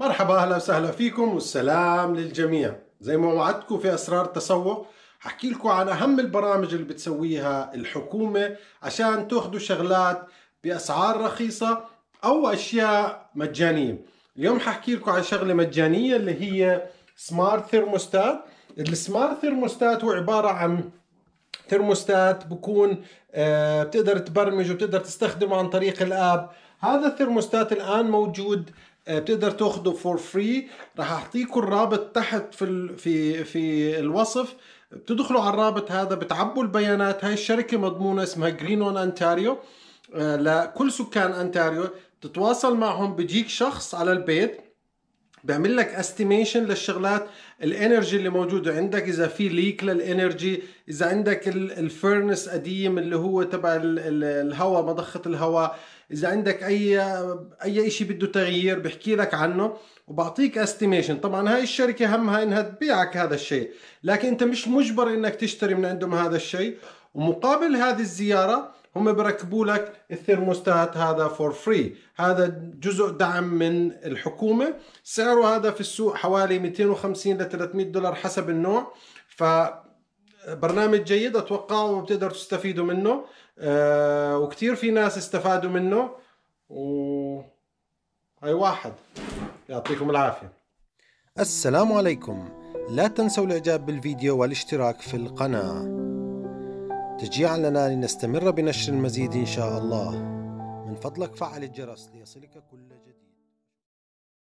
مرحبا اهلا وسهلا فيكم والسلام للجميع زي ما وعدتكم في اسرار التسوق حكي لكم عن اهم البرامج اللي بتسويها الحكومة عشان تاخذوا شغلات باسعار رخيصة او اشياء مجانية اليوم ححكي لكم عن شغلة مجانية اللي هي سمارت ثيرموستات السمارت ثيرموستات هو عبارة عن ثيرموستات بكون آه، بتقدر تبرمج وبتقدر تستخدمه عن طريق الاب هذا الثيرموستات الان موجود آه، بتقدر تاخده فور فري راح اعطيكم الرابط تحت في في في الوصف بتدخلوا على الرابط هذا بتعبوا البيانات هاي الشركه مضمونه اسمها جرين اون انتاريو لكل سكان انتاريو تتواصل معهم بيجيك شخص على البيت بيعمل لك استيميشن للشغلات الانرجي اللي موجوده عندك اذا في ليك للانرجي اذا عندك الفرنس قديم اللي هو تبع الهواء مضخه الهواء اذا عندك اي اي شيء بده تغيير بحكي لك عنه وبعطيك استيميشن طبعا هاي الشركه همها انها تبيعك هذا الشيء لكن انت مش مجبر انك تشتري من عندهم هذا الشيء ومقابل هذه الزياره هم بركبوا لك الثرموستات هذا فور فري هذا جزء دعم من الحكومه سعره هذا في السوق حوالي 250 ل 300 دولار حسب النوع ف برنامج جيد اتوقع وبتقدروا تستفيدوا منه أه وكثير في ناس استفادوا منه و هاي واحد يعطيكم العافيه السلام عليكم لا تنسوا الاعجاب بالفيديو والاشتراك في القناه تجعلنا لنستمر بنشر المزيد إن شاء الله من فضلك فعل الجرس ليصلك كل جديد